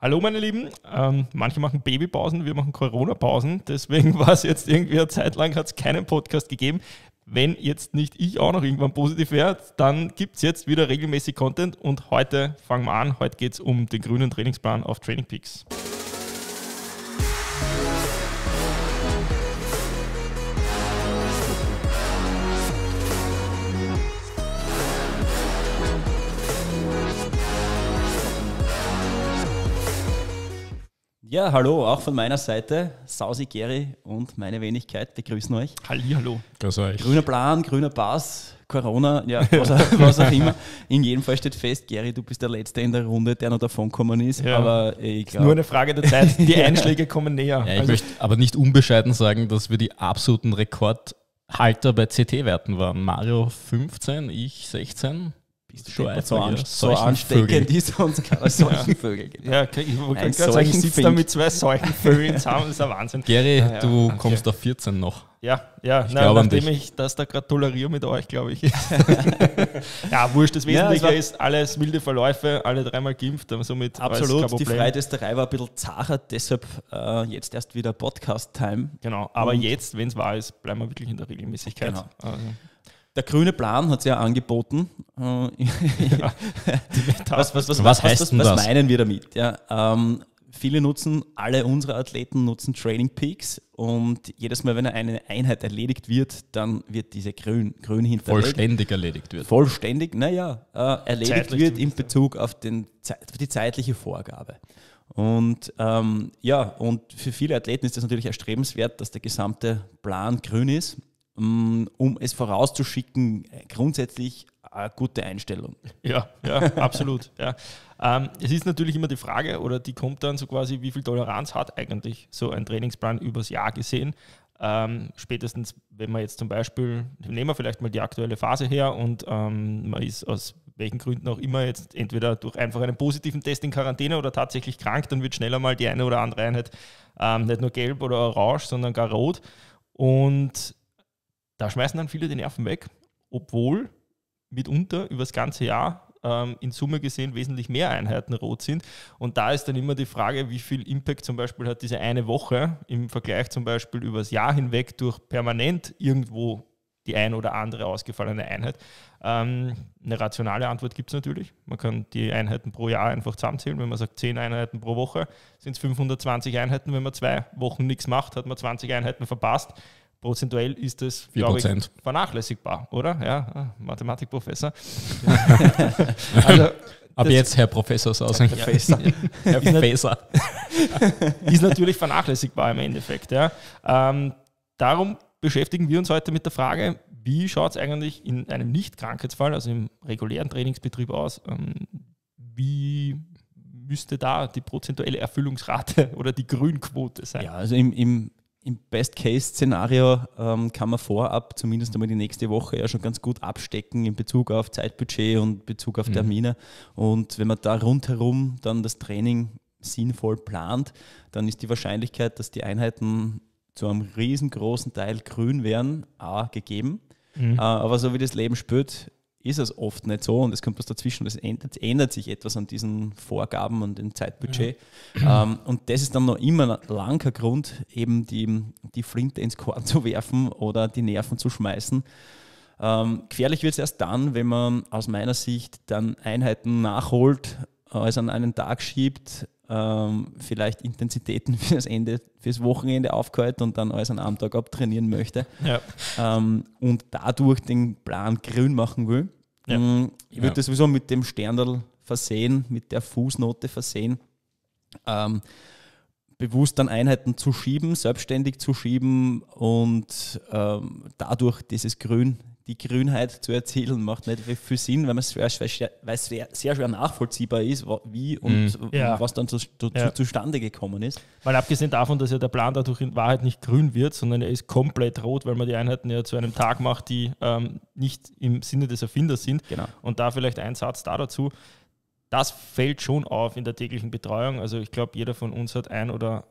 Hallo meine Lieben, ähm, manche machen Babypausen, wir machen Corona-Pausen, deswegen war es jetzt irgendwie eine Zeit lang, hat es keinen Podcast gegeben. Wenn jetzt nicht ich auch noch irgendwann positiv wäre, dann gibt es jetzt wieder regelmäßig Content und heute fangen wir an. Heute geht es um den grünen Trainingsplan auf Training Peaks. Ja, hallo, auch von meiner Seite. Sausi Geri und meine Wenigkeit begrüßen euch. Hallihallo. Grüß euch. Grüner Plan, grüner Pass, Corona, ja, was, was, auch immer. In jedem Fall steht fest, Geri, du bist der Letzte in der Runde, der noch davon gekommen ist. Ja. Aber ich glaube. Nur eine Frage der Zeit. Die Einschläge kommen näher. Ja, ich also, möchte aber nicht unbescheiden sagen, dass wir die absoluten Rekordhalter bei CT-Werten waren. Mario 15, ich 16. Bist du schon so, an, so ansteckend ist uns keine solchen Vögel. Ja, okay, ich ich sitze da mit zwei Seuchenvögeln zusammen, das ist ein Wahnsinn. Gary, ja, du okay. kommst auf 14 noch. Ja, ja, ich nein, nachdem ich das da gerade toleriere mit euch, glaube ich. ja, wurscht, das Wesentliche ja, ist, alles milde Verläufe, alle dreimal geimpft, somit Absolut, die Freitesterei war ein bisschen zacher, deshalb äh, jetzt erst wieder Podcast-Time. Genau, aber Und jetzt, wenn es wahr ist, bleiben wir wirklich in der Regelmäßigkeit. Genau. Also. Der grüne Plan hat es ja angeboten. Äh, ja. was, was, was, was, heißt was, was meinen wir damit? Ja, ähm, viele nutzen, alle unsere Athleten nutzen Training Peaks und jedes Mal, wenn eine Einheit erledigt wird, dann wird diese grün, grün hinterlegt. Vollständig erledigt wird. Vollständig, naja, äh, erledigt Zeitlich wird in Bezug auf, den, auf die zeitliche Vorgabe. Und ähm, ja, und für viele Athleten ist es natürlich erstrebenswert, dass der gesamte Plan grün ist. Ähm, um es vorauszuschicken, grundsätzlich eine gute Einstellung. Ja, ja, absolut. ja. Ähm, es ist natürlich immer die Frage, oder die kommt dann so quasi, wie viel Toleranz hat eigentlich so ein Trainingsplan übers Jahr gesehen? Ähm, spätestens, wenn man jetzt zum Beispiel, nehmen wir vielleicht mal die aktuelle Phase her und ähm, man ist aus welchen Gründen auch immer jetzt entweder durch einfach einen positiven Test in Quarantäne oder tatsächlich krank, dann wird schneller mal die eine oder andere Einheit ähm, nicht nur gelb oder orange, sondern gar rot. Und da schmeißen dann viele die Nerven weg, obwohl mitunter über das ganze Jahr ähm, in Summe gesehen wesentlich mehr Einheiten rot sind. Und da ist dann immer die Frage, wie viel Impact zum Beispiel hat diese eine Woche im Vergleich zum Beispiel über das Jahr hinweg durch permanent irgendwo die ein oder andere ausgefallene Einheit. Ähm, eine rationale Antwort gibt es natürlich. Man kann die Einheiten pro Jahr einfach zusammenzählen. Wenn man sagt, 10 Einheiten pro Woche, sind es 520 Einheiten. Wenn man zwei Wochen nichts macht, hat man 20 Einheiten verpasst prozentuell ist das, 4%. Ich, vernachlässigbar, oder? Ja, ah, Mathematikprofessor. also, Ab jetzt Herr Professor aus. Herr Professor. Herr Professor. ist natürlich vernachlässigbar im Endeffekt. Ja. Ähm, darum beschäftigen wir uns heute mit der Frage, wie schaut es eigentlich in einem Nicht-Krankheitsfall, also im regulären Trainingsbetrieb aus? Ähm, wie müsste da die prozentuelle Erfüllungsrate oder die Grünquote sein? Ja, also im, im im Best-Case-Szenario ähm, kann man vorab zumindest einmal die nächste Woche ja schon ganz gut abstecken in Bezug auf Zeitbudget und Bezug auf mhm. Termine. Mhm. Und wenn man da rundherum dann das Training sinnvoll plant, dann ist die Wahrscheinlichkeit, dass die Einheiten zu einem riesengroßen Teil grün werden, A, gegeben. Mhm. Äh, aber so wie das Leben spürt, ist es oft nicht so und es kommt was dazwischen. Es ändert, ändert, sich etwas an diesen Vorgaben und dem Zeitbudget. Ja. Ähm, und das ist dann noch immer ein langer Grund, eben die, die Flinte ins Korn zu werfen oder die Nerven zu schmeißen. Ähm, gefährlich wird es erst dann, wenn man aus meiner Sicht dann Einheiten nachholt, also an einen Tag schiebt, ähm, vielleicht Intensitäten fürs Ende, fürs Wochenende aufgehört und dann alles an einem Tag abtrainieren möchte ja. ähm, und dadurch den Plan grün machen will. Ja. Mm, ich würde ja. das sowieso mit dem Sternerl versehen, mit der Fußnote versehen. Ähm, bewusst dann Einheiten zu schieben, selbstständig zu schieben und ähm, dadurch dieses Grün die Grünheit zu erzählen, macht nicht viel Sinn, weil es sehr, sehr, sehr, schwer nachvollziehbar ist, wie und mhm. ja. was dann zu, zu, ja. zustande gekommen ist. Weil abgesehen davon, dass ja der Plan dadurch in Wahrheit nicht grün wird, sondern er ist komplett rot, weil man die Einheiten ja zu einem Tag macht, die ähm, nicht im Sinne des Erfinders sind. Genau. Und da vielleicht ein Satz da dazu das fällt schon auf in der täglichen Betreuung. Also ich glaube, jeder von uns hat ein oder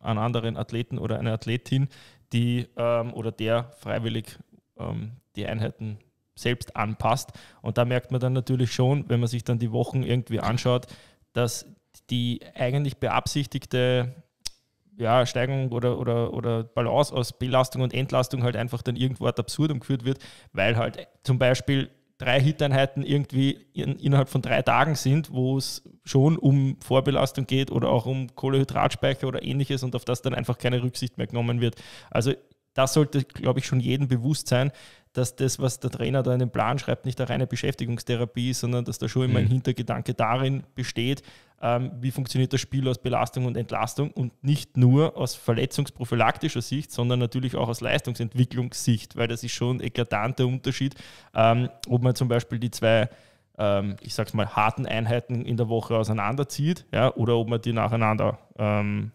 einen anderen Athleten oder eine Athletin, die ähm, oder der freiwillig ähm, die Einheiten selbst anpasst. Und da merkt man dann natürlich schon, wenn man sich dann die Wochen irgendwie anschaut, dass die eigentlich beabsichtigte ja, Steigung oder, oder, oder Balance aus Belastung und Entlastung halt einfach dann irgendwo ad absurdum geführt wird, weil halt zum Beispiel drei Hiteinheiten irgendwie in, innerhalb von drei Tagen sind, wo es schon um Vorbelastung geht oder auch um Kohlehydratspeicher oder ähnliches und auf das dann einfach keine Rücksicht mehr genommen wird. Also das sollte, glaube ich, schon jedem bewusst sein, dass das, was der Trainer da in den Plan schreibt, nicht eine reine Beschäftigungstherapie ist, sondern dass da schon immer ein mhm. Hintergedanke darin besteht, ähm, wie funktioniert das Spiel aus Belastung und Entlastung und nicht nur aus verletzungsprophylaktischer Sicht, sondern natürlich auch aus Leistungsentwicklungssicht, weil das ist schon ein eklatanter Unterschied, ähm, ob man zum Beispiel die zwei ähm, ich sag's mal, harten Einheiten in der Woche auseinanderzieht, ja, oder ob man die nacheinander ähm,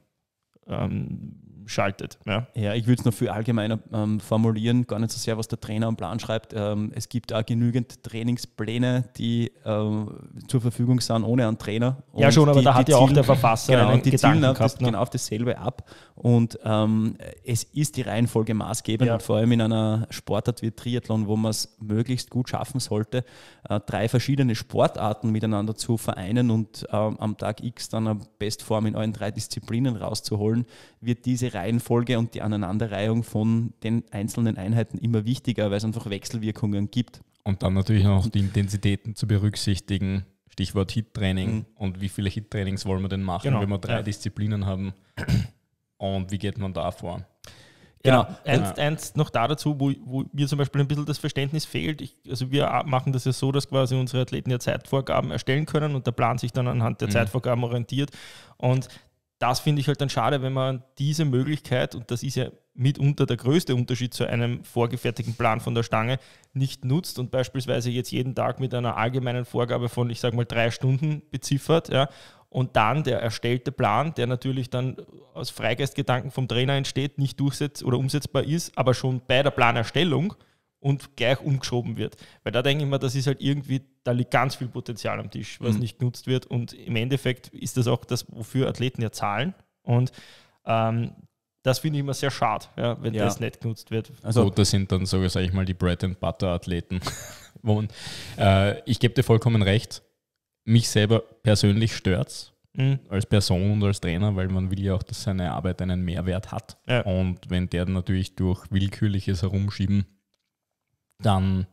ähm schaltet. Ja, ja ich würde es noch viel allgemeiner ähm, formulieren, gar nicht so sehr, was der Trainer am Plan schreibt. Ähm, es gibt auch genügend Trainingspläne, die ähm, zur Verfügung sind, ohne einen Trainer. Und ja, schon, aber die, da hat ja auch der Verfasser genau, einen die Gedanken zielen auf das, ne? genau auf dasselbe ab. Und ähm, es ist die Reihenfolge maßgebend, ja. und vor allem in einer Sportart wie Triathlon, wo man es möglichst gut schaffen sollte, äh, drei verschiedene Sportarten miteinander zu vereinen und ähm, am Tag X dann eine Bestform in allen drei Disziplinen rauszuholen, wird diese Reihenfolge und die Aneinanderreihung von den einzelnen Einheiten immer wichtiger, weil es einfach Wechselwirkungen gibt. Und dann natürlich auch die Intensitäten zu berücksichtigen. Stichwort Hit-Training mhm. und wie viele Hit-Trainings wollen wir denn machen, genau. wenn wir drei ja. Disziplinen haben und wie geht man da vor? Genau. Ja, eins, ja. eins, noch da dazu, wo, wo, mir zum Beispiel ein bisschen das Verständnis fehlt. Ich, also wir machen das ja so, dass quasi unsere Athleten ja Zeitvorgaben erstellen können und der Plan sich dann anhand der mhm. Zeitvorgaben orientiert. Und das finde ich halt dann schade, wenn man diese Möglichkeit, und das ist ja mitunter der größte Unterschied zu einem vorgefertigten Plan von der Stange, nicht nutzt und beispielsweise jetzt jeden Tag mit einer allgemeinen Vorgabe von, ich sage mal, drei Stunden beziffert, ja, und dann der erstellte Plan, der natürlich dann aus Freigeistgedanken vom Trainer entsteht, nicht durchsetzt oder umsetzbar ist, aber schon bei der Planerstellung und gleich umgeschoben wird. Weil da denke ich mir, das ist halt irgendwie, da liegt ganz viel Potenzial am Tisch, was mhm. nicht genutzt wird. Und im Endeffekt ist das auch das, wofür Athleten ja zahlen. Und ähm, das finde ich immer sehr schade, ja, wenn ja. das nicht genutzt wird. Also Gut, das sind dann sogar, sage ich mal, die Bread and Butter Athleten. Und, äh, ich gebe dir vollkommen recht. Mich selber persönlich stört es mhm. als Person und als Trainer, weil man will ja auch, dass seine Arbeit einen Mehrwert hat. Ja. Und wenn der natürlich durch willkürliches Herumschieben dann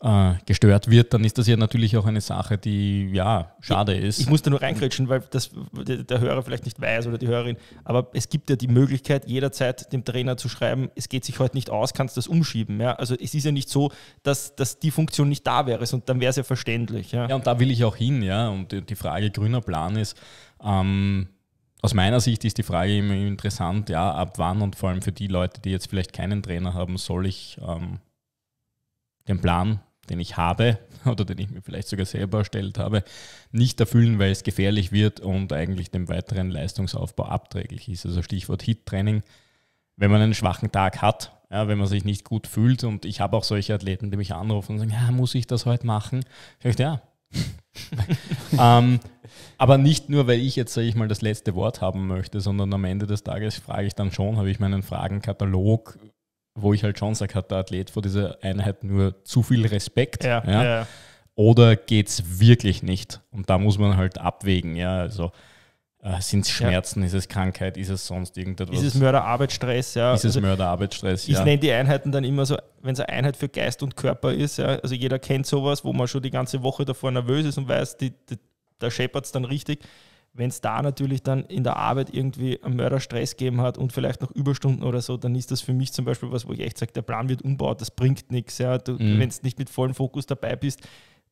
äh, gestört wird, dann ist das ja natürlich auch eine Sache, die ja schade ist. Ich, musste nur reinkrätschen, weil das der Hörer vielleicht nicht weiß oder die Hörerin, aber es gibt ja die Möglichkeit, jederzeit dem Trainer zu schreiben, es geht sich heute nicht aus, kannst das umschieben. Ja? Also es ist ja nicht so, dass, dass die Funktion nicht da wäre, und dann wäre es ja verständlich. Ja? ja, und da will ich auch hin, ja. Und die Frage grüner Plan ist, ähm, aus meiner Sicht ist die Frage immer interessant, ja, ab wann und vor allem für die Leute, die jetzt vielleicht keinen Trainer haben, soll ich ähm, den Plan, den ich habe oder den ich mir vielleicht sogar selber erstellt habe, nicht erfüllen, weil es gefährlich wird und eigentlich dem weiteren Leistungsaufbau abträglich ist. Also Stichwort Hit-Training. Wenn man einen schwachen Tag hat, ja, wenn man sich nicht gut fühlt und ich habe auch solche Athleten, die mich anrufen und sagen, ja, muss ich das heute machen? Ich sage, ja. ähm, aber nicht nur, weil ich jetzt, sage ich mal, das letzte Wort haben möchte, sondern am Ende des Tages frage ich dann schon, habe ich meinen Fragenkatalog, wo ich halt schon sage, hat der Athlet vor dieser Einheit nur zu viel Respekt. Ja, ja. ja. Oder geht es wirklich nicht? Und da muss man halt abwägen, ja. Also äh, sind es Schmerzen, ja. ist es Krankheit, ist es sonst irgendetwas? Ist es Mörderarbeitsstress, ja. Ist es also Mörderarbeitsstress, ich ja. Ich nenne die Einheiten dann immer so, wenn es eine Einheit für Geist und Körper ist, ja. Also jeder kennt sowas, wo man schon die ganze Woche davor nervös ist und weiß, die, die, da scheppert es dann richtig wenn es da natürlich dann in der Arbeit irgendwie einen Mörderstress gegeben hat und vielleicht noch Überstunden oder so, dann ist das für mich zum Beispiel was, wo ich echt sage, der Plan wird umbaut, das bringt nichts. Ja. Mhm. Wenn du nicht mit vollem Fokus dabei bist,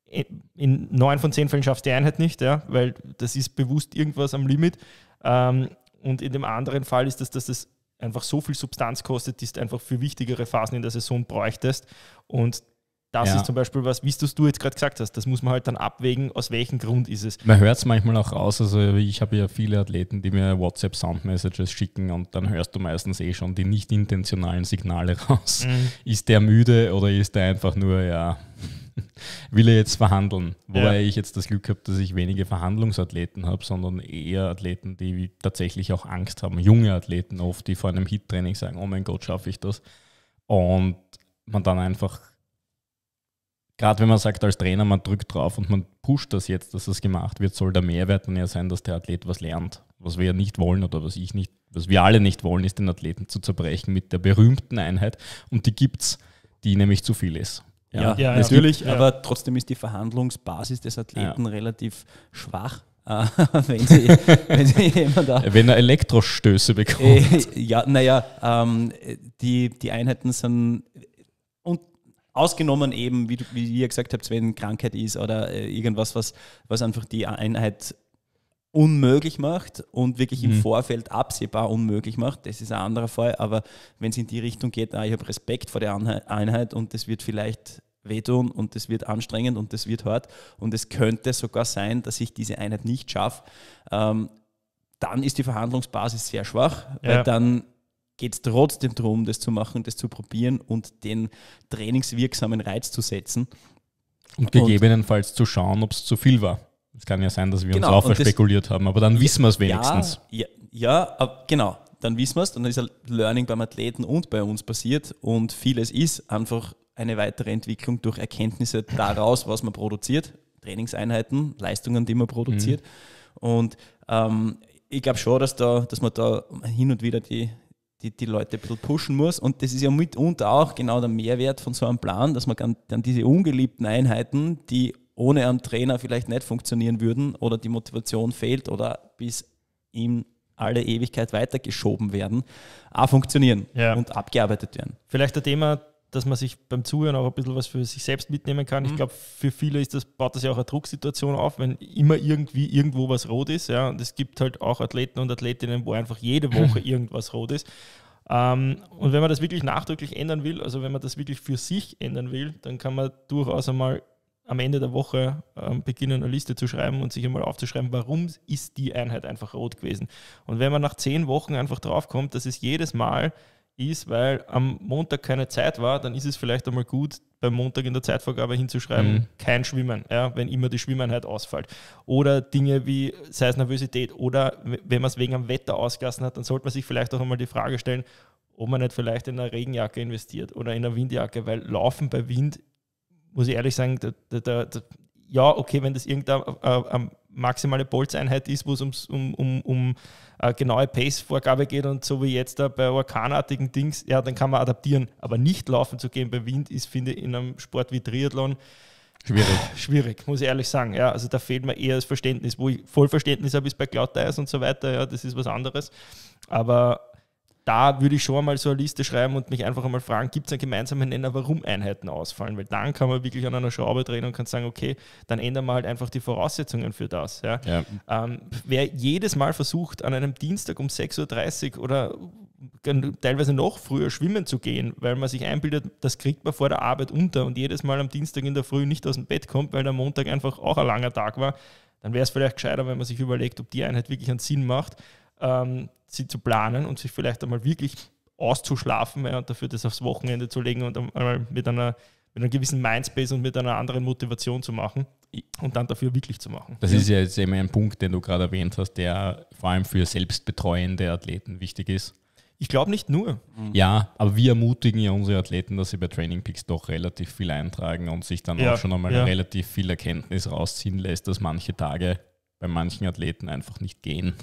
äh, in neun von zehn Fällen schaffst du die Einheit nicht, ja, weil das ist bewusst irgendwas am Limit. Ähm, und in dem anderen Fall ist das, dass das einfach so viel Substanz kostet, die du einfach für wichtigere Phasen in der Saison bräuchtest. Und das ja. ist zum Beispiel was, wie du jetzt gerade gesagt hast, das muss man halt dann abwägen, aus welchem Grund ist es. Man hört es manchmal auch raus, also ich habe ja viele Athleten, die mir WhatsApp-Sound-Messages schicken und dann hörst du meistens eh schon die nicht intentionalen Signale raus. Mhm. Ist der müde oder ist der einfach nur, ja, will er jetzt verhandeln? Wobei ja. ich jetzt das Glück habe, dass ich wenige Verhandlungsathleten habe, sondern eher Athleten, die tatsächlich auch Angst haben. Junge Athleten oft, die vor einem Hit-Training sagen, oh mein Gott, schaffe ich das? Und man dann einfach gerade wenn man sagt als Trainer, man drückt drauf und man pusht das jetzt, dass das gemacht wird, soll der Mehrwert dann ja sein, dass der Athlet was lernt. Was wir ja nicht wollen oder was ich nicht, was wir alle nicht wollen, ist den Athleten zu zerbrechen mit der berühmten Einheit und die gibt's, die nämlich zu viel ist. Ja, ja natürlich, ja. aber trotzdem ist die Verhandlungsbasis des Athleten ja. relativ schwach. Äh, wenn, sie, wenn, sie da, äh, wenn er Elektrostöße bekommt. Äh, ja, naja, ähm, die, die Einheiten sind Ausgenommen eben, wie, du, wie ihr gesagt habt, wenn Krankheit ist oder äh, irgendwas, was, was einfach die Einheit unmöglich macht und wirklich mhm. im Vorfeld absehbar unmöglich macht, das ist ein anderer Fall. Aber wenn es in die Richtung geht, ah, ich habe Respekt vor der Einheit und das wird vielleicht wehtun und das wird anstrengend und das wird hart und es könnte sogar sein, dass ich diese Einheit nicht schaffe, ähm, dann ist die Verhandlungsbasis sehr schwach, ja. weil dann geht es trotzdem darum, das zu machen, das zu probieren und den trainingswirksamen Reiz zu setzen. Und gegebenenfalls und, zu schauen, ob es zu viel war. Es kann ja sein, dass wir genau, uns auch spekuliert haben, aber dann wissen wir es wenigstens. Ja, ja, ja genau. Dann wissen wir es, dann ist ein Learning beim Athleten und bei uns passiert und vieles ist einfach eine weitere Entwicklung durch Erkenntnisse daraus, was man produziert, Trainingseinheiten, Leistungen, die man produziert. Mhm. Und ähm, ich glaube schon, dass, da, dass man da hin und wieder die die, die Leute ein bisschen pushen muss. Und das ist ja mitunter auch genau der Mehrwert von so einem Plan, dass man dann diese ungeliebten Einheiten, die ohne einen Trainer vielleicht nicht funktionieren würden oder die Motivation fehlt oder bis ihm alle Ewigkeit weitergeschoben werden, auch funktionieren ja. und abgearbeitet werden. Vielleicht ein Thema, dass man sich beim Zuhören auch ein bisschen was für sich selbst mitnehmen kann. Mhm. Ich glaube, für viele ist das, baut das ja auch eine Drucksituation auf, wenn immer irgendwie irgendwo was rot ist. Ja. Und es gibt halt auch Athleten und Athletinnen, wo einfach jede Woche irgendwas rot ist. Ähm, und wenn man das wirklich nachdrücklich ändern will, also wenn man das wirklich für sich ändern will, dann kann man durchaus einmal am Ende der Woche ähm, beginnen, eine Liste zu schreiben und sich einmal aufzuschreiben, warum ist die Einheit einfach rot gewesen. Und wenn man nach zehn Wochen einfach draufkommt, dass es jedes Mal ist, weil am Montag keine Zeit war, dann ist es vielleicht einmal gut, beim Montag in der Zeitvorgabe hinzuschreiben, mhm. kein Schwimmen, ja, wenn immer die Schwimmenheit ausfällt. Oder Dinge wie, sei es Nervosität, oder wenn man es wegen am Wetter ausgelassen hat, dann sollte man sich vielleicht auch einmal die Frage stellen, ob man nicht vielleicht in eine Regenjacke investiert oder in eine Windjacke, weil Laufen bei Wind, muss ich ehrlich sagen, da, da, da, ja, okay, wenn das irgendein äh, äh, maximale Bolzeinheit ist, wo es um, um, um, um äh, genaue Pace-Vorgabe geht und so wie jetzt da bei orkanartigen Dings, ja, dann kann man adaptieren. Aber nicht laufen zu gehen bei Wind ist, finde ich, in einem Sport wie Triathlon schwierig. Schwierig, muss ich ehrlich sagen. Ja, also da fehlt mir eher das Verständnis. Wo ich Vollverständnis habe, ist bei Cloud Dice und so weiter. Ja, das ist was anderes. Aber da würde ich schon mal so eine Liste schreiben und mich einfach einmal fragen, gibt es einen gemeinsamen Nenner, warum Einheiten ausfallen? Weil dann kann man wirklich an einer Schraube drehen und kann sagen, okay, dann ändern wir halt einfach die Voraussetzungen für das. Ja? ja. Ähm, wer jedes Mal versucht, an einem Dienstag um 6.30 Uhr oder teilweise noch früher schwimmen zu gehen, weil man sich einbildet, das kriegt man vor der Arbeit unter und jedes Mal am Dienstag in der Früh nicht aus dem Bett kommt, weil der Montag einfach auch ein langer Tag war, dann wäre es vielleicht gescheiter, wenn man sich überlegt, ob die Einheit wirklich einen Sinn macht ähm, sie zu planen und sich vielleicht einmal wirklich auszuschlafen ja, und dafür das aufs Wochenende zu legen und einmal mit einer mit einem gewissen Mindspace und mit einer anderen Motivation zu machen und dann dafür wirklich zu machen. Das ja. ist ja jetzt eben ein Punkt, den du gerade erwähnt hast, der vor allem für selbstbetreuende Athleten wichtig ist. Ich glaube nicht nur. Mhm. Ja, aber wir ermutigen ja unsere Athleten, dass sie bei Training Picks doch relativ viel eintragen und sich dann ja. auch schon einmal ja. relativ viel Erkenntnis rausziehen lässt, dass manche Tage bei manchen Athleten einfach nicht gehen.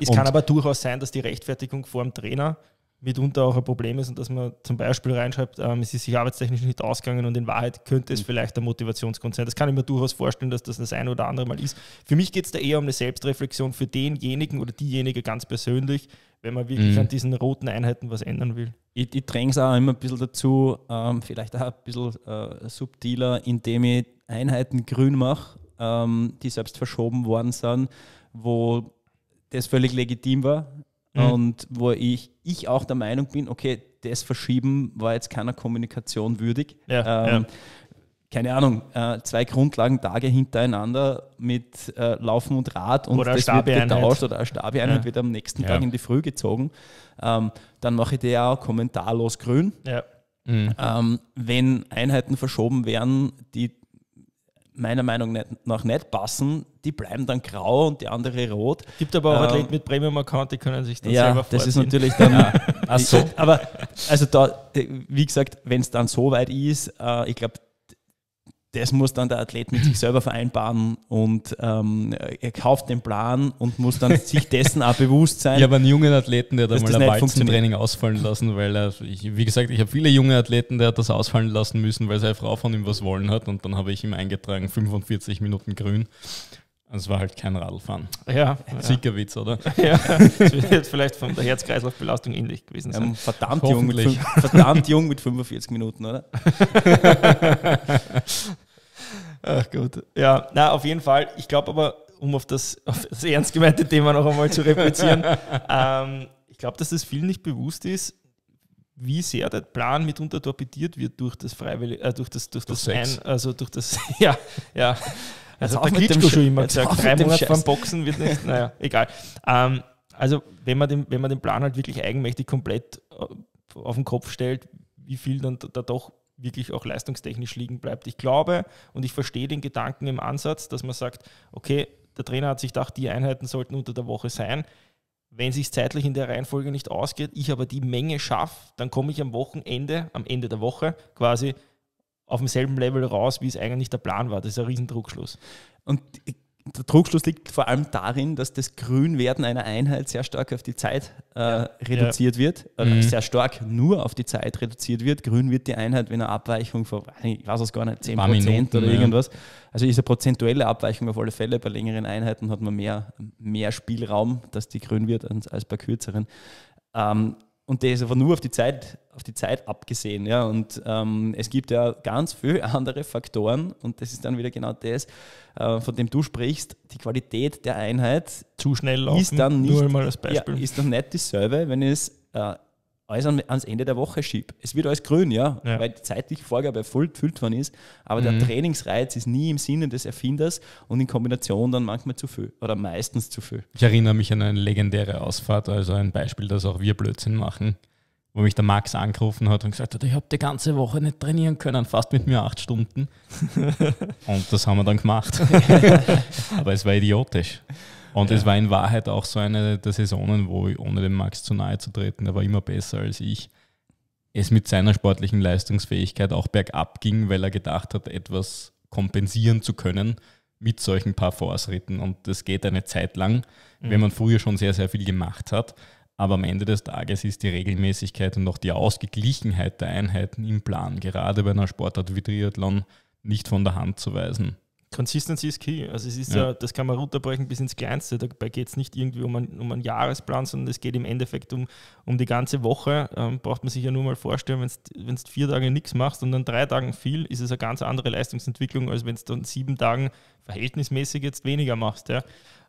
Es und kann aber durchaus sein, dass die Rechtfertigung vor dem Trainer mitunter auch ein Problem ist und dass man zum Beispiel reinschreibt, ähm, es ist sich arbeitstechnisch nicht ausgegangen und in Wahrheit könnte es mhm. vielleicht ein Motivationsgrund sein. Das kann ich mir durchaus vorstellen, dass das das ein oder andere Mal ist. Für mich geht es da eher um eine Selbstreflexion für denjenigen oder diejenige ganz persönlich, wenn man wirklich mhm. an diesen roten Einheiten was ändern will. Ich, ich dränge es auch immer ein bisschen dazu, ähm, vielleicht auch ein bisschen äh, subtiler, indem ich Einheiten grün mache ähm, die selbst verschoben worden sind, wo das völlig legitim war mhm. und wo ich, ich auch der Meinung bin, okay, das Verschieben war jetzt keiner Kommunikation würdig. Ja, ähm, ja. Keine Ahnung, äh, zwei Grundlagentage hintereinander mit äh, Laufen und Rad und oder das wird getauscht oder eine Stabieinheit ja. wird am nächsten Tag in die Früh gezogen. Ähm, dann mache ich die auch kommentarlos grün. Mhm. Ähm, wenn Einheiten verschoben werden, die meiner Meinung nach nicht passen, die bleiben dann grau und die andere rot. Gibt aber auch ähm, Athleten mit Premium-Account, die können sich dann ja, selber vorziehen. das ist natürlich dann... ja. Ach so. Aber also da, äh, wie gesagt, wenn es dann so weit ist, äh, ich glaube, das muss dann der Athlet mit sich selber vereinbaren und ähm, er kauft den Plan und muss dann sich dessen auch bewusst sein. Ich habe einen jungen Athleten, der hat einmal ein Walzentraining ausfallen lassen, weil er, ich, wie gesagt, ich habe viele junge Athleten, der hat das ausfallen lassen müssen, weil seine Frau von ihm was wollen hat und dann habe ich ihm eingetragen 45 Minuten grün es war halt kein Radlfahren. Ja. Sicher Witz, oder? Ja, das wird jetzt vielleicht von der Herz-Kreislauf-Belastung ähnlich gewesen sein. Ähm, verdammt, jung mit, verdammt jung mit 45 Minuten, oder? Ach gut. Ja, na, auf jeden Fall. Ich glaube aber, um auf das, auf das ernst gemeinte Thema noch einmal zu replizieren, ähm, ich glaube, dass das vielen nicht bewusst ist, wie sehr der Plan mitunter torpediert wird durch das Freiwillige, äh, durch das, durch das, das Ein, also durch das, ja, ja. Also, also auch der mit dem, schon immer gesagt, drei Monate vor Boxen wird nicht, naja, egal. Ähm, also wenn man, den, wenn man den Plan halt wirklich eigenmächtig komplett äh, auf den Kopf stellt, wie viel dann da doch wirklich auch leistungstechnisch liegen bleibt. Ich glaube und ich verstehe den Gedanken im Ansatz, dass man sagt, okay, der Trainer hat sich gedacht, die Einheiten sollten unter der Woche sein. Wenn es sich zeitlich in der Reihenfolge nicht ausgeht, ich aber die Menge schaffe, dann komme ich am Wochenende, am Ende der Woche quasi auf demselben Level raus, wie es eigentlich der Plan war. Das ist ein Riesendruckschluss. Und der Druckschluss liegt vor allem darin, dass das Grünwerden einer Einheit sehr stark auf die Zeit äh, ja. reduziert ja. wird, äh, mhm. sehr stark nur auf die Zeit reduziert wird. Grün wird die Einheit, wenn eine Abweichung von, ich weiß es gar nicht, 10% Minuten, oder irgendwas. Ja. Also ist eine prozentuelle Abweichung auf alle Fälle. Bei längeren Einheiten hat man mehr, mehr Spielraum, dass die grün wird, als bei kürzeren. Ähm, und das ist aber nur auf die Zeit, auf die Zeit abgesehen. Ja? Und ähm, es gibt ja ganz viele andere Faktoren und das ist dann wieder genau das, äh, von dem du sprichst. Die Qualität der Einheit Zu schnell laufen, ist dann nicht, nur mal als Beispiel. Ja, ist dann nicht dieselbe, wenn es äh, alles ans Ende der Woche schiebe. Es wird alles grün, ja, ja. weil die zeitliche Vorgabe erfüllt, erfüllt worden ist, aber mhm. der Trainingsreiz ist nie im Sinne des Erfinders und in Kombination dann manchmal zu viel oder meistens zu viel. Ich erinnere mich an eine legendäre Ausfahrt, also ein Beispiel, dass auch wir Blödsinn machen, wo mich der Max angerufen hat und gesagt hat, ich habe die ganze Woche nicht trainieren können, fast mit mir acht Stunden. und das haben wir dann gemacht. aber es war idiotisch. Und es ja. war in Wahrheit auch so eine der Saisonen, wo ich, ohne dem Max zu nahe zu treten, der war immer besser als ich, es mit seiner sportlichen Leistungsfähigkeit auch bergab ging, weil er gedacht hat, etwas kompensieren zu können mit solchen Parforce-Ritten. Und das geht eine Zeit lang, mhm. wenn man früher schon sehr, sehr viel gemacht hat. Aber am Ende des Tages ist die Regelmäßigkeit und auch die Ausgeglichenheit der Einheiten im Plan, gerade bei einer Sportart wie Triathlon, nicht von der Hand zu weisen. Consistency is key. Also es ist ja, ja das kann man runterbrechen bis ins Kleinste. Dabei geht es nicht irgendwie um einen, um einen Jahresplan, sondern es geht im Endeffekt um, um die ganze Woche. Ähm, braucht man sich ja nur mal vorstellen, wenn du vier Tage nichts machst und dann drei Tagen viel, ist es eine ganz andere Leistungsentwicklung, als wenn du dann sieben Tagen verhältnismäßig jetzt weniger machst. Ja.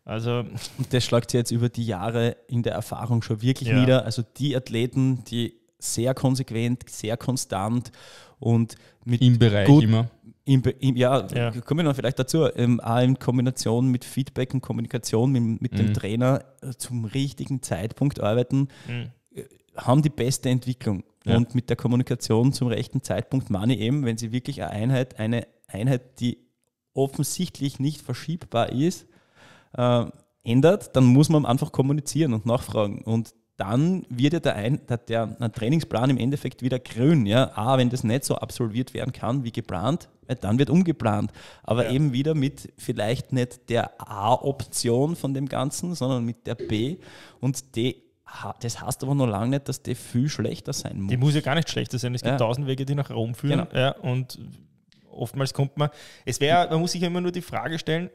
Also und das schlagt sich jetzt über die Jahre in der Erfahrung schon wirklich ja. nieder. Also die Athleten, die sehr konsequent, sehr konstant und mit Im Bereich gut, immer im, im, ja, ja, kommen wir noch vielleicht dazu, ähm, auch in Kombination mit Feedback und Kommunikation mit, mit mhm. dem Trainer äh, zum richtigen Zeitpunkt arbeiten, mhm. äh, haben die beste Entwicklung. Ja. Und mit der Kommunikation zum rechten Zeitpunkt meine ich eben, wenn sie wirklich eine Einheit, eine Einheit, die offensichtlich nicht verschiebbar ist, äh, ändert, dann muss man einfach kommunizieren und nachfragen. Und dann wird ja der, Ein der, der Trainingsplan im Endeffekt wieder grün. Ja? Ah, wenn das nicht so absolviert werden kann wie geplant, äh, dann wird umgeplant. Aber ja. eben wieder mit vielleicht nicht der A-Option von dem Ganzen, sondern mit der B. Und die das heißt aber noch lange nicht, dass die viel schlechter sein muss. Die muss ja gar nicht schlechter sein. Es gibt ja. tausend Wege, die nach Rom führen. Genau. Ja, und oftmals kommt man, es wäre, man muss sich ja immer nur die Frage stellen,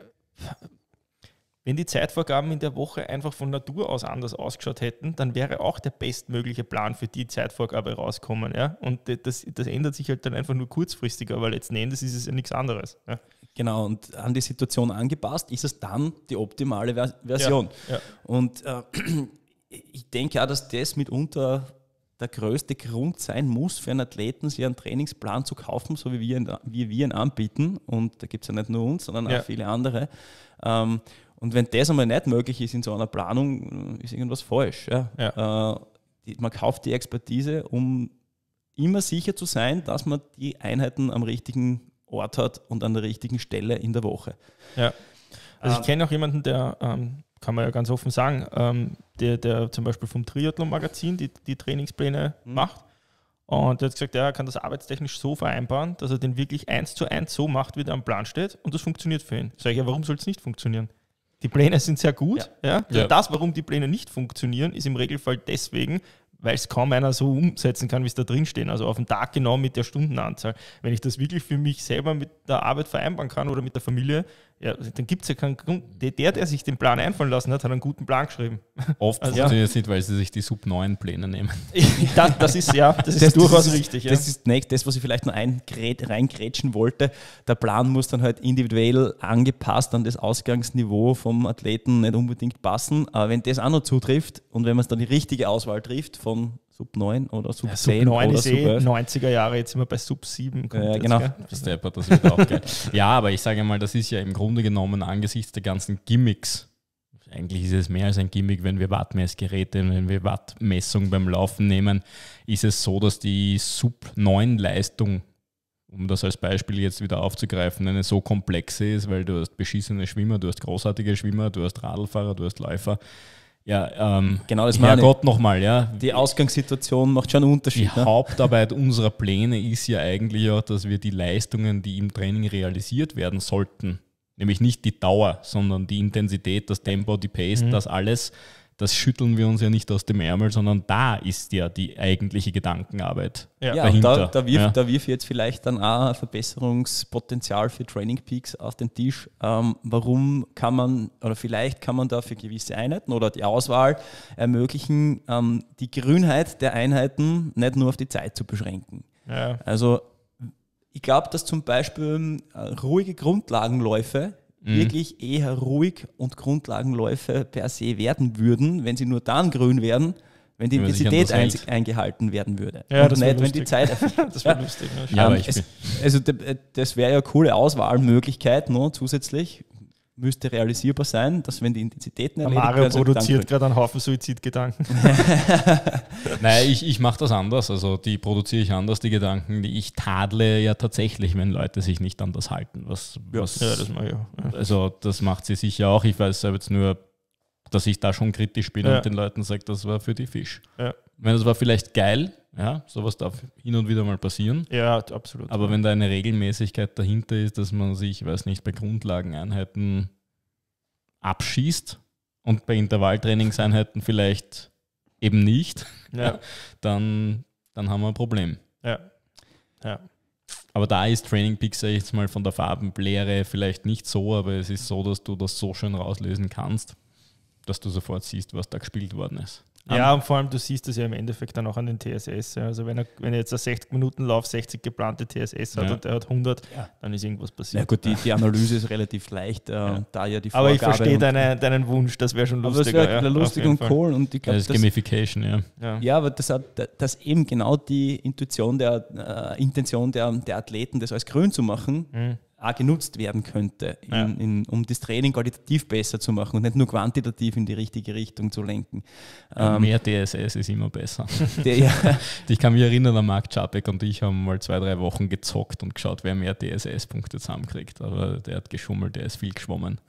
wenn die Zeitvorgaben in der Woche einfach von Natur aus anders ausgeschaut hätten, dann wäre auch der bestmögliche Plan für die Zeitvorgabe rauskommen. Ja? Und das, das ändert sich halt dann einfach nur kurzfristig, aber letzten Endes ist es ja nichts anderes. Ja? Genau, und an die Situation angepasst ist es dann die optimale Version. Ja, ja. Und äh, ich denke auch, dass das mitunter der größte Grund sein muss für einen Athleten, sich einen Trainingsplan zu kaufen, so wie wir ihn, wie wir ihn anbieten. Und da gibt es ja nicht nur uns, sondern auch ja. viele andere. Ähm, und wenn das einmal nicht möglich ist in so einer Planung, ist irgendwas falsch. Ja. ja. Äh, die, man kauft die Expertise, um immer sicher zu sein, dass man die Einheiten am richtigen Ort hat und an der richtigen Stelle in der Woche. Ja. Also ich ähm. kenne auch jemanden, der, ähm, kann man ja ganz offen sagen, ähm, der, der zum Beispiel vom Triathlon-Magazin die, die Trainingspläne mhm. macht. Und er hat gesagt, ja, er kann das arbeitstechnisch so vereinbaren, dass er den wirklich eins zu eins so macht, wie der am Plan steht. Und das funktioniert für ihn. Sag ich, ja, warum soll es nicht funktionieren? Die Pläne sind sehr gut. Ja. ja. Das, warum die Pläne nicht funktionieren, ist im Regelfall deswegen, weil es kaum einer so umsetzen kann, wie es da drin stehen. Also auf den Tag genau mit der Stundenanzahl. Wenn ich das wirklich für mich selber mit der Arbeit vereinbaren kann oder mit der Familie, ja, dann gibt es ja keinen Grund. Der, der sich den Plan einfallen lassen hat, hat einen guten Plan geschrieben. Oft also, funktioniert es ja. nicht, weil sie sich die sub 9 Pläne nehmen. das, das, ist ja, das ist das, durchaus das ist, richtig. Ja. Das ist nicht das, was ich vielleicht noch reingrätschen wollte. Der Plan muss dann halt individuell angepasst an das Ausgangsniveau vom Athleten nicht unbedingt passen. Aber wenn das auch noch zutrifft und wenn man es dann die richtige Auswahl trifft von Sub 9 oder Sub ja, 10 Sub 9 oder Sub 11. Eh 90er Jahre, jetzt sind wir bei Sub 7. Ja, äh, genau. Das, Depper, das wird auch geil. Ja, aber ich sage mal, das ist ja im Grunde genommen angesichts der ganzen Gimmicks. Eigentlich ist es mehr als ein Gimmick, wenn wir Wattmessgeräte, wenn wir Wattmessung beim Laufen nehmen, ist es so, dass die Sub 9 Leistung um das als Beispiel jetzt wieder aufzugreifen, eine so komplexe ist, weil du hast beschissene Schwimmer, du hast großartige Schwimmer, du hast Radlfahrer, du hast Läufer. Ja, ähm, genau das meine Herrgott nochmal, ja. Die Ausgangssituation macht schon einen Unterschied. Die ne? Hauptarbeit unserer Pläne ist ja eigentlich auch, dass wir die Leistungen, die im Training realisiert werden sollten, nämlich nicht die Dauer, sondern die Intensität, das Tempo, die Pace, mhm. das alles das schütteln wir uns ja nicht aus dem Ärmel, sondern da ist ja die eigentliche Gedankenarbeit ja. dahinter. Ja, da, da, wirft, ja. da wirft jetzt vielleicht dann auch Verbesserungspotenzial für Training Peaks auf den Tisch. Ähm, warum kann man, oder vielleicht kann man da für gewisse Einheiten oder die Auswahl ermöglichen, ähm, die Grünheit der Einheiten nicht nur auf die Zeit zu beschränken. Ja. Also ich glaube, dass zum Beispiel äh, ruhige Grundlagenläufe mhm. wirklich eher ruhig und Grundlagenläufe per se werden würden, wenn sie nur dann grün wären, wenn die Intensität eingehalten werden würde. Ja, und das nicht, wenn die Zeit. das wäre lustig. Ne? Ja, um, ähm, es, also äh, das wäre ja eine coole Auswahlmöglichkeit, ne, zusätzlich müsste realisierbar sein, dass wenn die Intensitäten erledigt Mario werden, produziert gerade einen Haufen Suizidgedanken. Nein, ich, ich mache das anders. Also die produziere ich anders, die Gedanken. Die ich tadle ja tatsächlich, wenn Leute sich nicht an das halten. Was, was, ja, das mache ich auch. Also das macht sie sicher auch. Ich weiß jetzt nur, dass ich da schon kritisch bin ja. und den Leuten sage, das war für die Fisch. Ja. meine, das war vielleicht geil, ja, sowas darf hin und wieder mal passieren. Ja, absolut. Aber wenn da eine Regelmäßigkeit dahinter ist, dass man sich, weiß nicht, bei Grundlageneinheiten abschießt und bei Intervalltrainingseinheiten vielleicht eben nicht, ja. dann, dann haben wir ein Problem. Ja. ja. Aber da ist Training Peak, jetzt mal, von der Farbenlehre vielleicht nicht so, aber es ist so, dass du das so schön rauslösen kannst, dass du sofort siehst, was da gespielt worden ist. Ja, und vor allem, du siehst das ja im Endeffekt dann auch an den TSS. Also wenn er, wenn er jetzt einen 60-Minuten-Lauf 60 geplante TSS hat ja. und er hat 100, ja. dann ist irgendwas passiert. Ja gut, die, die Analyse ist relativ leicht, äh, ja. da ja die Vorgabe Aber ich verstehe deine, deinen Wunsch, das wäre schon lustig. Aber das wäre lustig und Fall. cool. Und ich glaub, das ist Gamification, ja. Ja, aber das, hat, das eben genau die Intuition der, äh, Intention der, der Athleten, das als grün zu machen, mhm auch genutzt werden könnte, in, ja. in, um das Training qualitativ besser zu machen und nicht nur quantitativ in die richtige Richtung zu lenken. Ähm, mehr DSS ist immer besser. Der, ja. Ich kann mich erinnern, der Marc Czapek und ich haben mal zwei, drei Wochen gezockt und geschaut, wer mehr DSS-Punkte zusammenkriegt. Aber der hat geschummelt, der ist viel geschwommen.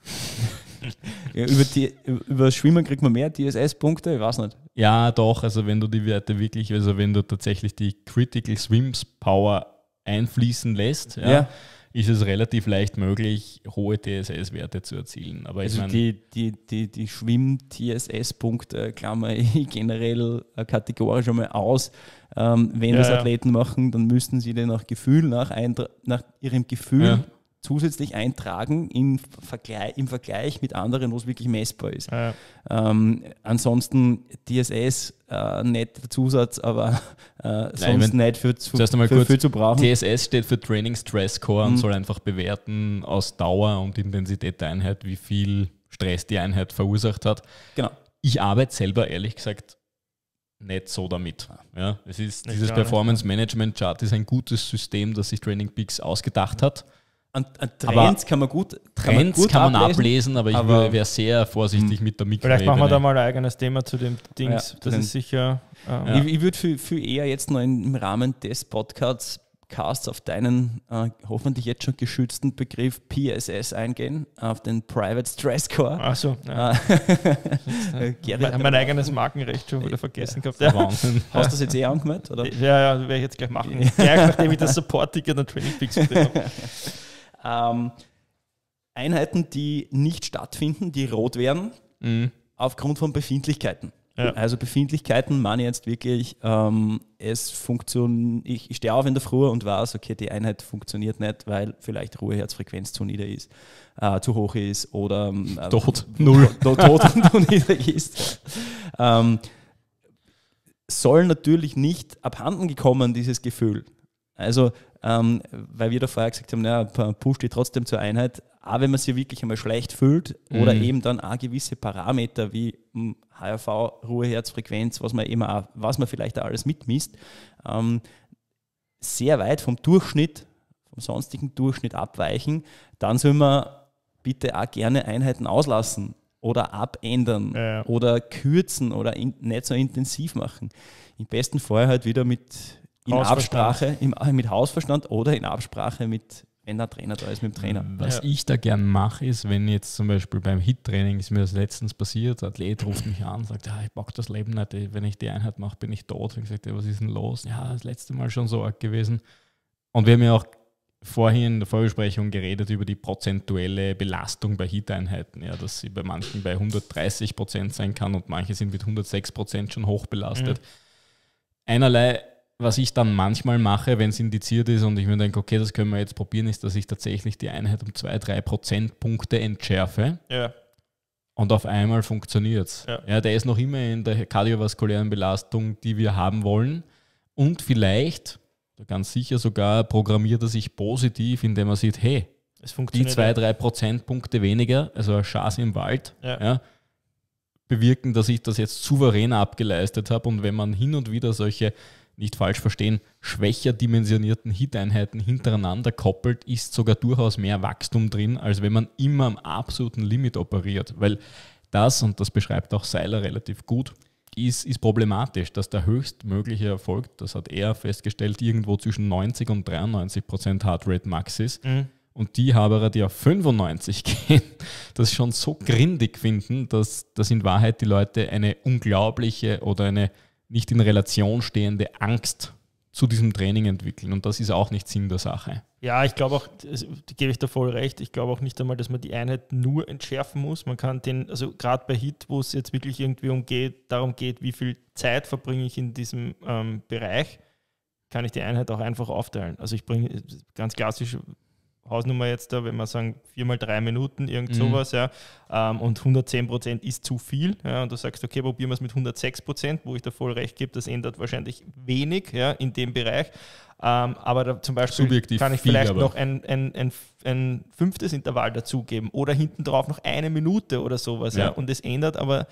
ja, über, die, über Schwimmen kriegt man mehr DSS-Punkte, ich weiß nicht. Ja, doch, also wenn du die Werte wirklich, also wenn du tatsächlich die Critical Swims Power einfließen lässt, ja. ja ist es relativ leicht möglich, hohe TSS-Werte zu erzielen. Aber also ich mein, die, die, die, die schwimm tss punkte äh, klammer ich generell äh, kategorisch einmal aus. Ähm, wenn ja, das Athleten ja. machen, dann müssten sie den nach Gefühl, nach, Eintra nach ihrem Gefühl ja zusätzlich eintragen im Vergleich, im Vergleich mit anderen, wo es wirklich messbar ist. Ja. Ähm, ansonsten DSS, äh, netter Zusatz, aber äh, sonst Nein, wenn, nicht für, zu, das heißt für viel zu brauchen. TSS steht für Training Stress Score mhm. und soll einfach bewerten aus Dauer und Intensität der Einheit, wie viel Stress die Einheit verursacht hat. Genau. Ich arbeite selber ehrlich gesagt nicht so damit. Ah. Ja, es ist, dieses ne? Performance Management Chart ist ein gutes System, das sich Training Peaks ausgedacht hat. An, an Trends kann man gut Trends kann man, kann man ablesen, ablesen, aber ich aber wäre sehr vorsichtig hm. mit der Mikro. Vielleicht machen wir da mal ein eigenes Thema zu dem Dings. Ja, das ist sicher. Ähm ja. Ich, ich würde viel, viel eher jetzt noch im Rahmen des Podcasts Casts auf deinen äh, hoffentlich jetzt schon geschützten Begriff PSS eingehen, auf den Private Stress Core. Achso. so. Ja. mein, ah. äh, mein eigenes Markenrecht schon wieder vergessen gehabt. Ja. Wahnsinn. Hast du das jetzt eh angemeldet? Ja, ja, werde ich jetzt gleich machen. gleich nachdem ich das Support-Ticket und Training Picks habe. Ähm, Einheiten, die nicht stattfinden, die rot werden, mhm. aufgrund von Befindlichkeiten. Ja. Also Befindlichkeiten meine jetzt wirklich, ähm, es funktioniert, ich, ich stehe auf in der Früh und weiß, okay, die Einheit funktioniert nicht, weil vielleicht Ruheherzfrequenz zu nieder ist, äh, zu hoch ist oder ähm, äh, tot, null. Tot, tot und zu niedrig ist. Ähm, soll natürlich nicht abhanden gekommen, dieses Gefühl. Also, ähm, weil wir da vorher gesagt haben, naja, Push steht trotzdem zur Einheit, auch wenn man sich wirklich einmal schlecht fühlt mhm. oder eben dann auch gewisse Parameter wie HRV, hm, Ruhe, Herzfrequenz, was man immer was man vielleicht auch alles mitmisst, ähm, sehr weit vom Durchschnitt, vom sonstigen Durchschnitt abweichen, dann soll man bitte auch gerne Einheiten auslassen oder abändern ja. oder kürzen oder in, nicht so intensiv machen. Im besten Fall halt wieder mit in Absprache im, äh, mit Hausverstand oder in Absprache mit, wenn der Trainer da ist, mit dem Trainer. Mm, was ja. ich da gern mache, ist, wenn jetzt zum Beispiel beim Hit-Training ist mir das letztens passiert, der Athlet ruft mich an, sagt, ah, ich bock das Leben nicht, wenn ich die Einheit mache, bin ich tot. Und ich sagte, was ist denn los? Ja, das letzte Mal schon so arg gewesen. Und wir haben ja auch vorhin in der Vorbesprechung geredet über die prozentuelle Belastung bei Hit-Einheiten, ja, dass sie bei manchen bei 130 Prozent sein kann und manche sind mit 106 Prozent schon hochbelastet. Mhm. Einerlei was ich dann manchmal mache, wenn es indiziert ist und ich mir denke, okay, das können wir jetzt probieren, ist, dass ich tatsächlich die Einheit um zwei, drei Prozentpunkte entschärfe. Ja. Und auf einmal funktioniert es. Ja. ja. der ist noch immer in der kardiovaskulären Belastung, die wir haben wollen. Und vielleicht, ganz sicher sogar, programmiert er sich positiv, indem er sieht, hey, es funktioniert die zwei, drei Prozentpunkte weniger, also eine Chance im Wald, ja. ja bewirken, dass ich das jetzt souverän abgeleistet habe. Und wenn man hin und wieder solche nicht falsch verstehen, schwächer dimensionierten Hit-Einheiten hintereinander koppelt, ist sogar durchaus mehr Wachstum drin, als wenn man immer am absoluten Limit operiert. Weil das, und das beschreibt auch Seiler relativ gut, ist, ist problematisch, dass der höchstmögliche Erfolg, das hat er festgestellt, irgendwo zwischen 90 und 93 Prozent Heartrate Max ist. Mhm. Und die Haberer, die auf 95 gehen, das schon so grindig finden, dass, dass in Wahrheit die Leute eine unglaubliche oder eine nicht in Relation stehende Angst zu diesem Training entwickeln. Und das ist auch nicht Sinn der Sache. Ja, ich glaube auch, da gebe ich da voll recht, ich glaube auch nicht einmal, dass man die Einheit nur entschärfen muss. Man kann den, also gerade bei Hit, wo es jetzt wirklich irgendwie umgeht, darum geht, wie viel Zeit verbringe ich in diesem ähm, Bereich, kann ich die Einheit auch einfach aufteilen. Also ich bringe ganz klassisch Hausnummer jetzt da, wenn wir sagen, vier mal drei Minuten, irgend mhm. sowas, mhm. ja. Ähm, und 110 Prozent ist zu viel. Ja, und du sagst, okay, probieren wir es mit 106 Prozent, wo ich da voll recht gebe, das ändert wahrscheinlich wenig ja, in dem Bereich. Ähm, aber da, zum Beispiel Subjektiv kann ich vielleicht aber. noch ein, ein, ein, ein fünftes Intervall dazugeben oder hinten drauf noch eine Minute oder sowas. Ja. ja. Und es ändert aber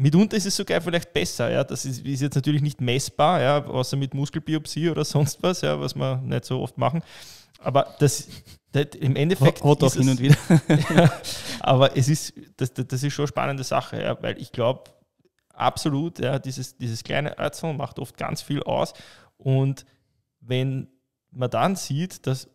Mitunter ist es sogar vielleicht besser. Ja? Das ist, ist jetzt natürlich nicht messbar, ja? außer mit Muskelbiopsie oder sonst was, ja? was wir nicht so oft machen. Aber das, das im Endeffekt. Hat auch hin und wieder. aber es ist, das, das ist schon eine spannende Sache, ja, weil ich glaube, absolut, ja, dieses, dieses kleine Erzeln macht oft ganz viel aus. Und wenn man dann sieht, dass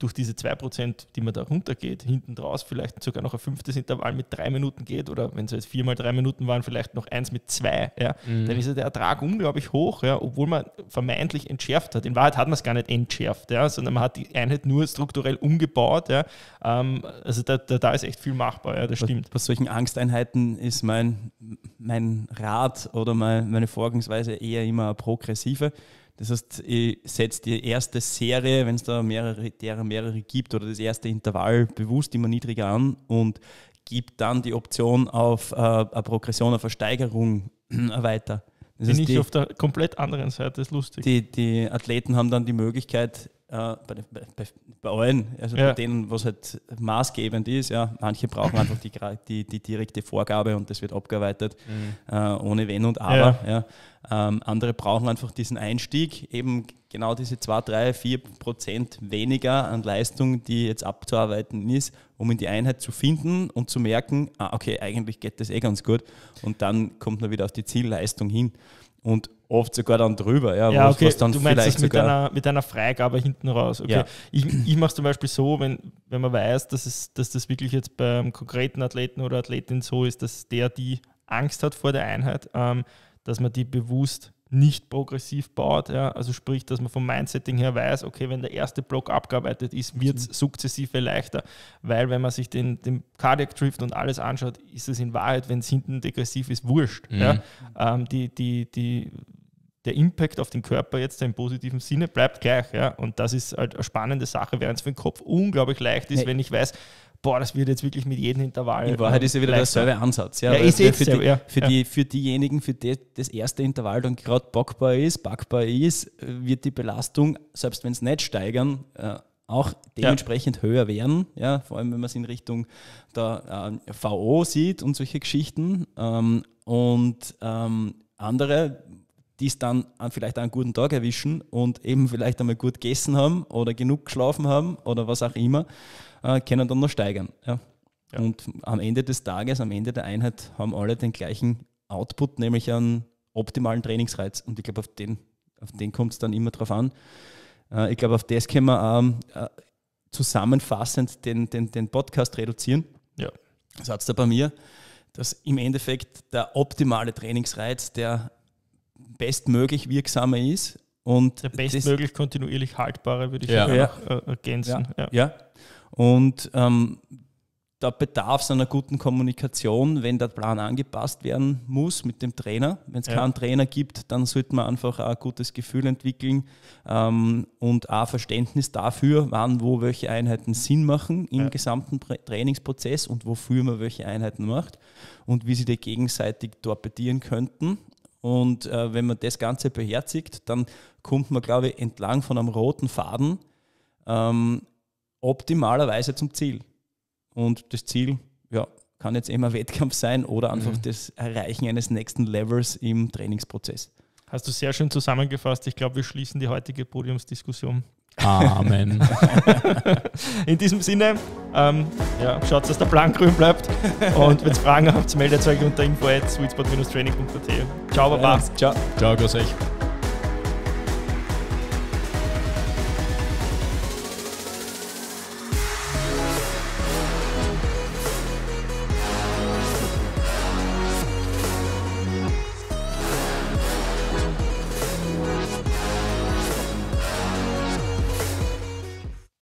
durch diese 2%, die man da runtergeht, hinten draus vielleicht sogar noch ein fünftes Intervall mit drei Minuten geht oder wenn es jetzt viermal drei Minuten waren, vielleicht noch eins mit zwei, ja, mhm. dann ist ja der Ertrag unglaublich hoch, ja, obwohl man vermeintlich entschärft hat. In Wahrheit hat man es gar nicht entschärft, ja, sondern man hat die Einheit nur strukturell umgebaut. Ja. Ähm, also da, da, da, ist echt viel machbar, ja, das bei, stimmt. Bei solchen Angsteinheiten ist mein, mein Rat oder mein, meine Vorgehensweise eher immer progressive. Das heißt, ich setze die erste Serie, wenn es da mehrere, derer mehrere gibt, oder das erste Intervall bewusst immer niedriger an und gebe dann die Option auf äh, eine Progression, auf eine Steigerung weiter. Das Bin ich die, auf der komplett anderen Seite, das ist lustig. Die, die Athleten haben dann die Möglichkeit, äh, bei, den, bei, bei, allen, also ja. bei denen, was halt maßgebend ist, ja, manche brauchen einfach die, die, die, direkte Vorgabe und das wird abgearbeitet, mhm. äh, ohne Wenn und Aber. Ja. ja. Ähm, andere brauchen einfach diesen Einstieg, eben genau diese 2, 3, 4 Prozent weniger an Leistung, die jetzt abzuarbeiten ist, um in die Einheit zu finden und zu merken, ah, okay, eigentlich geht das eh ganz gut. Und dann kommt man wieder auf die Zielleistung hin und oft sogar dann drüber, ja, ja okay. was dann du meinst vielleicht das mit, einer, mit einer Freigabe hinten raus. Okay. Ja. Ich, ich mache es zum Beispiel so, wenn, wenn man weiß, dass, es, dass das wirklich jetzt beim konkreten Athleten oder Athletin so ist, dass der die Angst hat vor der Einheit, ähm, dass man die bewusst nicht progressiv baut. Ja? Also sprich, dass man vom Mindsetting her weiß, okay, wenn der erste Block abgearbeitet ist, wird es mhm. sukzessive leichter, weil wenn man sich den, den Cardiac Drift und alles anschaut, ist es in Wahrheit, wenn es hinten degressiv ist, wurscht. Mhm. Ja? Ähm, die, die, die, der Impact auf den Körper jetzt im positiven Sinne bleibt gleich. Ja? Und das ist halt eine spannende Sache, während es für den Kopf unglaublich leicht ist, hey. wenn ich weiß, boah, das wird jetzt wirklich mit jedem Intervall. In Wahrheit ist ja wieder derselbe Ansatz. Ja, ja ist jetzt für, ja. für, die, für diejenigen, für die das erste Intervall dann gerade bockbar ist, backbar ist, wird die Belastung, selbst wenn es nicht steigern, äh, auch dementsprechend ja. höher werden. Ja, vor allem, wenn man es in Richtung der äh, VO sieht und solche Geschichten. Ähm, und ähm, andere die es dann an, vielleicht einen guten Tag erwischen und eben vielleicht einmal gut gegessen haben oder genug geschlafen haben oder was auch immer, äh, können dann noch steigern. Ja. Ja. Und am Ende des Tages, am Ende der Einheit haben alle den gleichen Output, nämlich einen optimalen Trainingsreiz. Und ich glaube, auf den, auf den kommt es dann immer drauf an. Äh, ich glaube, auf das können wir äh, zusammenfassend den, den, den Podcast reduzieren. Ja. Satz da bei mir, dass im Endeffekt der optimale Trainingsreiz, der bestmöglich wirksame ist. Und der bestmöglich kontinuierlich haltbare würde ich ja. ja. Noch, äh, ergänzen. Ja. ja. ja. Und ähm, da bedarf es einer guten Kommunikation, wenn der Plan angepasst werden muss mit dem Trainer. Wenn es ja. keinen Trainer gibt, dann sollte man einfach ein gutes Gefühl entwickeln ähm, und auch Verständnis dafür, wann, wo welche Einheiten Sinn machen im ja. gesamten Trainingsprozess und wofür man welche Einheiten macht und wie sie die gegenseitig torpedieren könnten und äh, wenn man das Ganze beherzigt, dann kommt man, glaube ich, entlang von einem roten Faden ähm, optimalerweise zum Ziel. Und das Ziel, ja, kann jetzt immer Wettkampf sein oder einfach mhm. das Erreichen eines nächsten Levels im Trainingsprozess. Hast du sehr schön zusammengefasst. Ich glaube, wir schließen die heutige Podiumsdiskussion Amen. In diesem Sinne, ähm, ja, schaut, dass der Plan grün bleibt. Und wenn ihr Fragen habt, meldet euch unter info at sweetspot-training.at. Ciao, Baba. Ciao. Ciao, grüß euch.